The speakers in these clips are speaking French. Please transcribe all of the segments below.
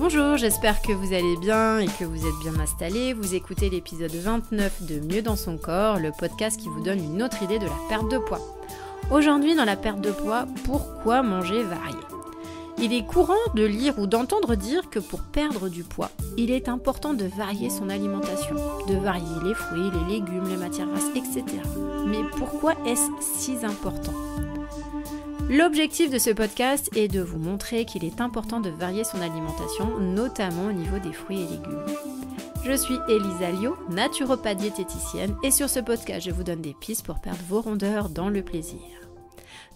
Bonjour, j'espère que vous allez bien et que vous êtes bien installé. Vous écoutez l'épisode 29 de Mieux dans son corps, le podcast qui vous donne une autre idée de la perte de poids. Aujourd'hui, dans la perte de poids, pourquoi manger varié Il est courant de lire ou d'entendre dire que pour perdre du poids, il est important de varier son alimentation, de varier les fruits, les légumes, les matières grasses, etc. Mais pourquoi est-ce si important L'objectif de ce podcast est de vous montrer qu'il est important de varier son alimentation, notamment au niveau des fruits et légumes. Je suis Elisa Lio, naturopathe diététicienne, et sur ce podcast, je vous donne des pistes pour perdre vos rondeurs dans le plaisir.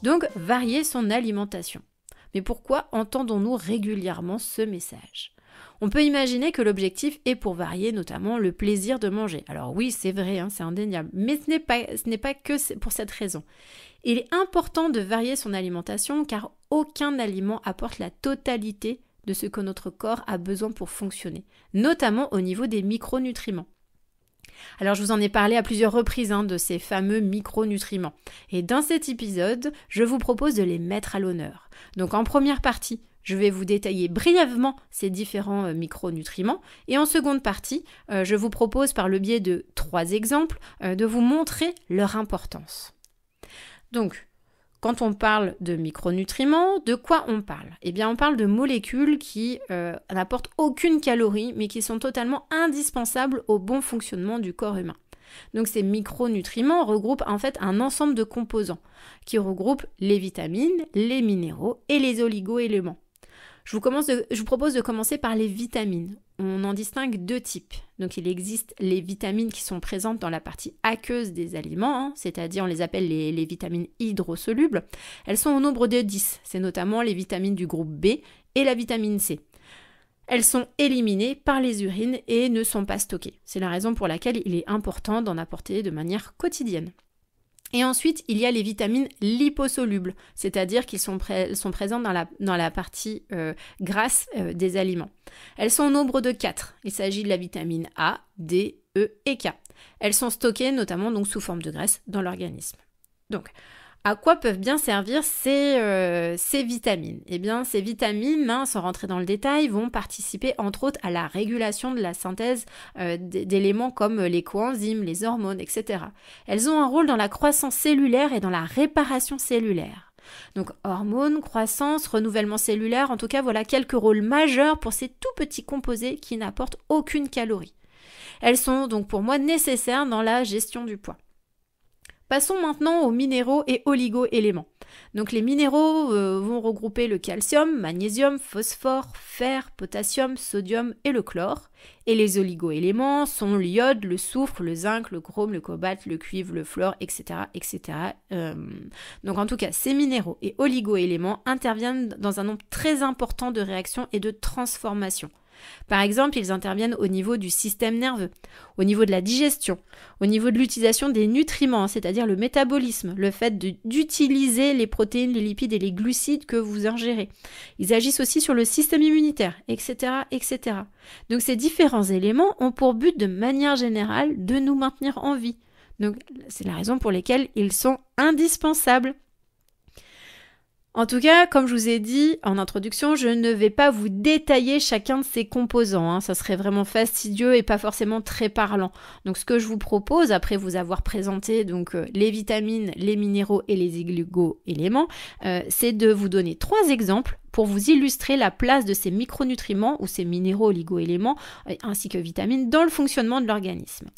Donc, varier son alimentation. Mais pourquoi entendons-nous régulièrement ce message On peut imaginer que l'objectif est pour varier notamment le plaisir de manger. Alors oui, c'est vrai, hein, c'est indéniable, mais ce n'est pas, pas que pour cette raison. Il est important de varier son alimentation car aucun aliment apporte la totalité de ce que notre corps a besoin pour fonctionner, notamment au niveau des micronutriments. Alors je vous en ai parlé à plusieurs reprises hein, de ces fameux micronutriments. Et dans cet épisode, je vous propose de les mettre à l'honneur. Donc en première partie, je vais vous détailler brièvement ces différents euh, micronutriments. Et en seconde partie, euh, je vous propose par le biais de trois exemples euh, de vous montrer leur importance. Donc, quand on parle de micronutriments, de quoi on parle Eh bien, on parle de molécules qui euh, n'apportent aucune calorie, mais qui sont totalement indispensables au bon fonctionnement du corps humain. Donc ces micronutriments regroupent en fait un ensemble de composants qui regroupent les vitamines, les minéraux et les oligoéléments. Je je vous propose de commencer par les vitamines on en distingue deux types. Donc il existe les vitamines qui sont présentes dans la partie aqueuse des aliments, hein, c'est-à-dire on les appelle les, les, vitamines hydrosolubles. Elles sont au nombre de 10, c'est notamment les vitamines du groupe B et la vitamine C. Elles sont éliminées par les urines et ne sont pas stockées. C'est la raison pour laquelle il est important d'en apporter de manière quotidienne. Et ensuite, il y a les vitamines liposolubles, c'est-à-dire qu'elles sont, présentes dans la, partie euh, grasse euh, des aliments. Elles sont au nombre de 4. Il s'agit de la vitamine A, D, E et K. Elles sont stockées notamment donc sous forme de graisse dans l'organisme. Donc, à quoi peuvent bien servir ces, euh, vitamines Eh bien, ces vitamines, hein, sans rentrer dans le détail, vont participer entre autres à la régulation de la synthèse euh, d'éléments comme euh, les coenzymes, les hormones, etc. Elles ont un rôle dans la croissance cellulaire et dans la réparation cellulaire. Donc hormones, croissance, renouvellement cellulaire, en tout cas voilà quelques rôles majeurs pour ces tout petits composés qui n'apportent aucune calorie. Elles sont donc pour moi nécessaires dans la gestion du poids. Passons maintenant aux minéraux et oligo-éléments. Donc les minéraux euh, vont regrouper le calcium, magnésium, phosphore, fer, potassium, sodium et le chlore. Et les oligoéléments sont l'iode, le soufre, le zinc, le chrome, le cobalt, le cuivre, le fluor, etc. etc. Euh, donc en tout cas, ces minéraux et oligoéléments interviennent dans un nombre très important de réactions et de transformations. Par exemple, ils interviennent au niveau du système nerveux, au niveau de la digestion, au niveau de l'utilisation des nutriments, hein, c'est-à-dire le métabolisme, le fait d'utiliser les protéines, les lipides et les glucides que vous ingérez. Ils agissent aussi sur le système immunitaire, etc. etc. Donc ces différents éléments ont pour but de manière générale de nous maintenir en vie. Donc c'est la raison pour laquelle ils sont indispensables en tout cas, comme je vous ai dit en introduction, je ne vais pas vous détailler chacun de ces composants, hein. ça serait vraiment fastidieux et pas forcément très parlant. Donc ce que je vous propose, après vous avoir présenté donc euh, les vitamines, les minéraux et les oligoéléments, éléments euh, c'est de vous donner trois exemples pour vous illustrer la place de ces micronutriments ou ces minéraux oligoéléments euh, ainsi que vitamines dans le fonctionnement de l'organisme.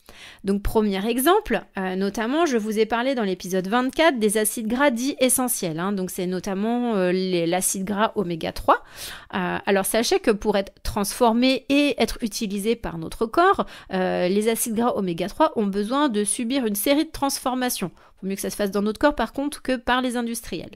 Donc premier exemple, euh, notamment je vous ai parlé dans l'épisode 24 des acides gras dits essentiels, hein. donc c'est notamment euh, l'acide gras oméga 3. alors sachez que pour être transformé et être utilisé par notre corps, les acides gras oméga 3 ont besoin de subir une série de transformations mieux que ça se fasse dans notre corps par contre que par les industriels.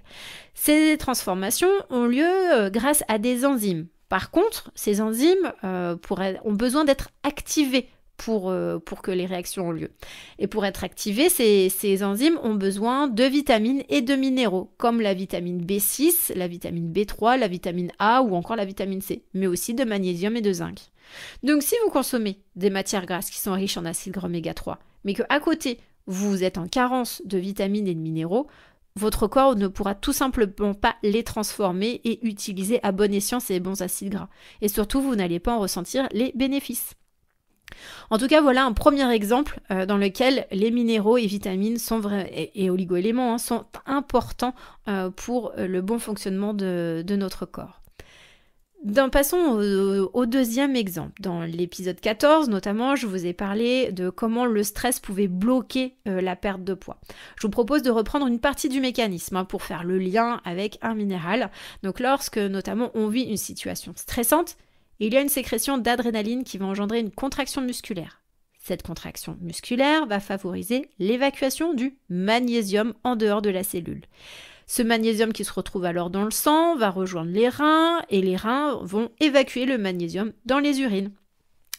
Ces transformations ont lieu euh, grâce à des enzymes. Par contre, ces enzymes euh, ont besoin d'être activées pour, euh, pour, que les réactions ont lieu. Et pour être activées, ces, ces, enzymes ont besoin de vitamines et de minéraux, comme la vitamine B6, la vitamine B3, la vitamine A ou encore la vitamine C, mais aussi de magnésium et de zinc. Donc si vous consommez des matières grasses qui sont riches en acides gras 3, mais que à côté vous êtes en carence de vitamines et de minéraux, votre corps ne pourra tout simplement pas les transformer et utiliser à bon escient ces bons acides gras. Et surtout, vous n'allez pas en ressentir les bénéfices. En tout cas, voilà un premier exemple euh, dans lequel les minéraux et vitamines sont et, oligoéléments hein, sont importants euh, pour euh, le bon fonctionnement de notre corps. Ben, passons au, deuxième exemple. Dans l'épisode 14, notamment, je vous ai parlé de comment le stress pouvait bloquer euh, la perte de poids. Je vous propose de reprendre une partie du mécanisme hein, pour faire le lien avec un minéral. Donc lorsque notamment on vit une situation stressante, il y a une sécrétion d'adrénaline qui va engendrer une contraction musculaire. Cette contraction musculaire va favoriser l'évacuation du magnésium en dehors de la cellule. Ce magnésium qui se retrouve alors dans le sang va rejoindre les reins et les reins vont évacuer le magnésium dans les urines.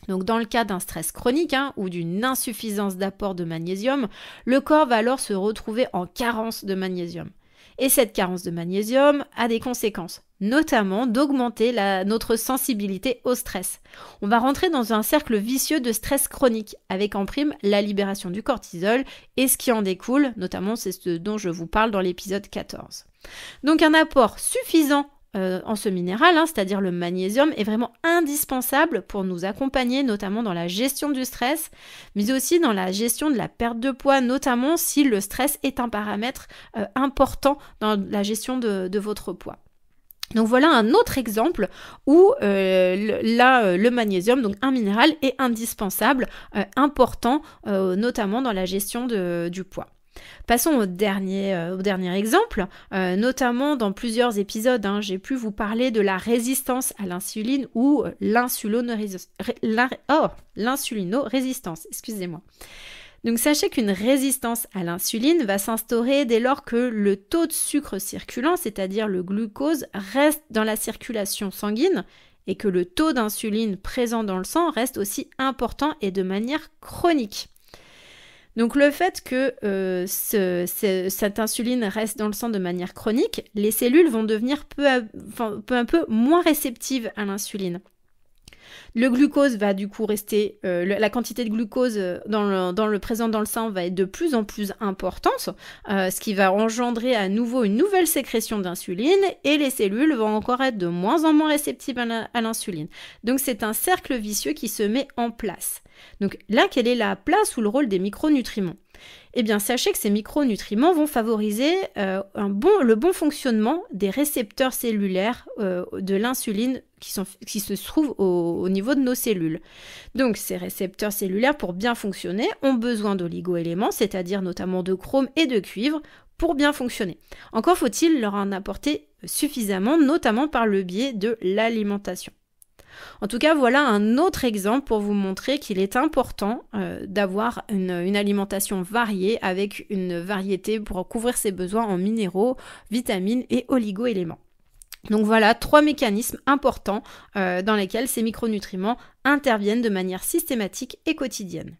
Donc dans le cas d'un stress chronique hein, ou d'une insuffisance d'apport de magnésium, le corps va alors se retrouver en carence de magnésium. Et cette carence de magnésium a des conséquences, notamment d'augmenter notre sensibilité au stress. On va rentrer dans un cercle vicieux de stress chronique, avec en prime la libération du cortisol et ce qui en découle, notamment c'est ce dont je vous parle dans l'épisode 14. Donc un apport suffisant euh, en ce minéral, hein, c'est-à-dire le magnésium, est vraiment indispensable pour nous accompagner, notamment dans la gestion du stress, mais aussi dans la gestion de la perte de poids, notamment si le stress est un paramètre euh, important dans la gestion de, votre poids. Donc voilà un autre exemple où euh, le, magnésium, donc un minéral, est indispensable, important, notamment dans la gestion du poids. Passons au dernier, euh, exemple. Euh, notamment dans plusieurs épisodes, hein. j'ai pu vous parler de la résistance à l'insuline ou euh, oh, l'insulino-résistance. Excusez-moi. Donc sachez qu'une résistance à l'insuline va s'instaurer dès lors que le taux de sucre circulant, c'est-à-dire le glucose, reste dans la circulation sanguine et que le taux d'insuline présent dans le sang reste aussi important et de manière chronique. Donc le fait que euh, cette insuline reste dans le sang de manière chronique, les cellules vont devenir peu à, peu, un peu moins réceptives à l'insuline. Le glucose va du coup rester, euh, la quantité de glucose euh, dans le, dans le, présent dans le sang va être de plus en plus importante, euh, ce qui va engendrer à nouveau une nouvelle sécrétion d'insuline et les cellules vont encore être de moins en moins réceptives à l'insuline. Donc c'est un cercle vicieux qui se met en place. Donc là, quelle est la place ou le rôle des micronutriments eh bien sachez que ces micronutriments vont favoriser euh, le bon fonctionnement des récepteurs cellulaires euh, de l'insuline qui, se trouvent au, au, niveau de nos cellules. Donc ces récepteurs cellulaires, pour bien fonctionner, ont besoin d'oligoéléments, c'est-à-dire notamment de chrome et de cuivre, pour bien fonctionner. Encore faut-il leur en apporter suffisamment, notamment par le biais de l'alimentation. En tout cas, voilà un autre exemple pour vous montrer qu'il est important euh, d'avoir une, alimentation variée avec une variété pour couvrir ses besoins en minéraux, vitamines et oligo-éléments. Donc voilà trois mécanismes importants euh, dans lesquels ces micronutriments interviennent de manière systématique et quotidienne.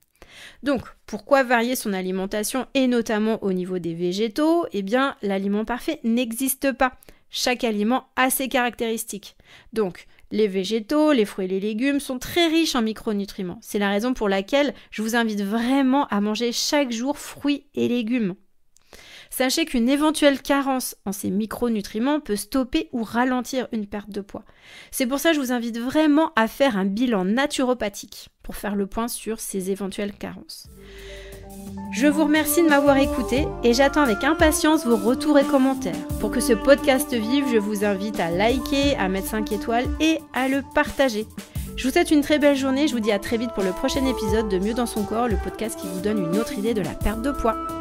Donc, pourquoi varier son alimentation et notamment au niveau des végétaux Eh bien, l'aliment parfait n'existe pas. Chaque aliment a ses caractéristiques. Donc, les végétaux, les fruits et les légumes sont très riches en micronutriments. C'est la raison pour laquelle je vous invite vraiment à manger chaque jour fruits et légumes. Sachez qu'une éventuelle carence en ces micronutriments peut stopper ou ralentir une perte de poids. C'est pour ça que je vous invite vraiment à faire un bilan naturopathique pour faire le point sur ces éventuelles carences. Je vous remercie de m'avoir écouté et j'attends avec impatience vos retours et commentaires. Pour que ce podcast vive, je vous invite à liker, à mettre 5 étoiles et à le partager. Je vous souhaite une très belle journée, je vous dis à très vite pour le prochain épisode de Mieux dans son corps, le podcast qui vous donne une autre idée de la perte de poids.